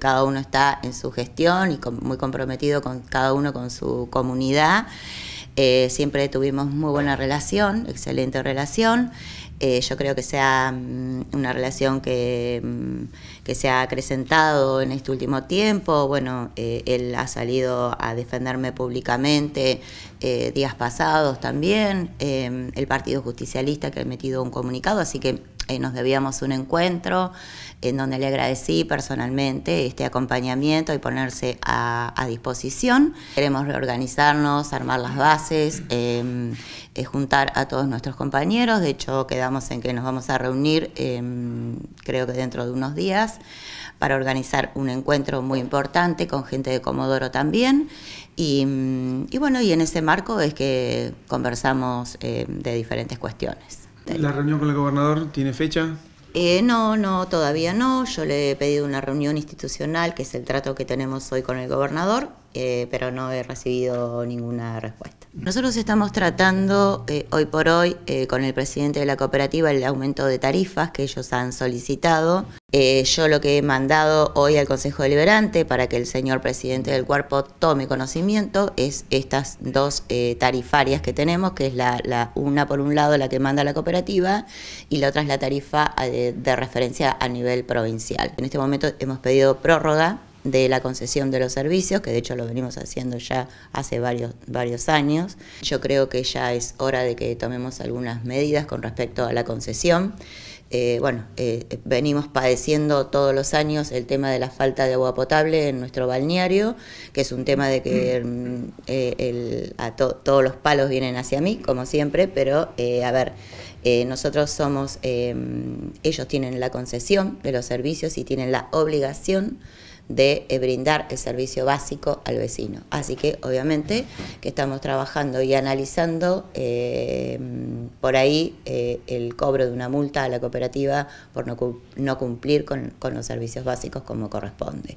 Cada uno está en su gestión y muy comprometido con cada uno con su comunidad. Eh, siempre tuvimos muy buena relación, excelente relación. Eh, yo creo que sea mm, una relación mm, que, se ha acrecentado en este último tiempo. Bueno, eh, él ha salido a defenderme públicamente días pasados también. el Partido Justicialista que ha emitido un comunicado, así que eh, nos debíamos un encuentro en donde le agradecí personalmente este acompañamiento y ponerse a, disposición. Queremos reorganizarnos, armar las bases, em, eh, juntar a todos nuestros compañeros. De hecho, quedamos en que nos vamos a reunir, em, creo que dentro de unos días, para organizar un encuentro muy importante con gente de Comodoro también. Y, bueno, y en ese marco es que conversamos em, de diferentes cuestiones. ¿La reunión con el gobernador tiene fecha? Eh, no, no, todavía no. Yo le he pedido una reunión institucional, que es el trato que tenemos hoy con el gobernador, eh, pero no he recibido ninguna respuesta. Nosotros estamos tratando eh, hoy por hoy eh, con el presidente de la cooperativa el aumento de tarifas que ellos han solicitado. yo lo que he mandado hoy al Consejo Deliberante para que el señor presidente del cuerpo tome conocimiento es estas dos tarifarias que tenemos, que es la, una por un lado la que manda la cooperativa y la otra es la tarifa de referencia a nivel provincial. En este momento hemos pedido prórroga de la concesión de los servicios, que de hecho lo venimos haciendo ya hace varios, varios años. Yo creo que ya es hora de que tomemos algunas medidas con respecto a la concesión. Eh, bueno, eh, venimos padeciendo todos los años el tema de la falta de agua potable en nuestro balneario, que es un tema de que mm. Mm, eh, a todos los palos vienen hacia mí, como siempre, pero a ver, nosotros somos, ellos tienen la concesión de los servicios y tienen la obligación de eh, brindar el servicio básico al vecino. Así que obviamente que estamos trabajando y analizando eh, por ahí eh, el cobro de una multa a la cooperativa por no, no cumplir con los servicios básicos como corresponde.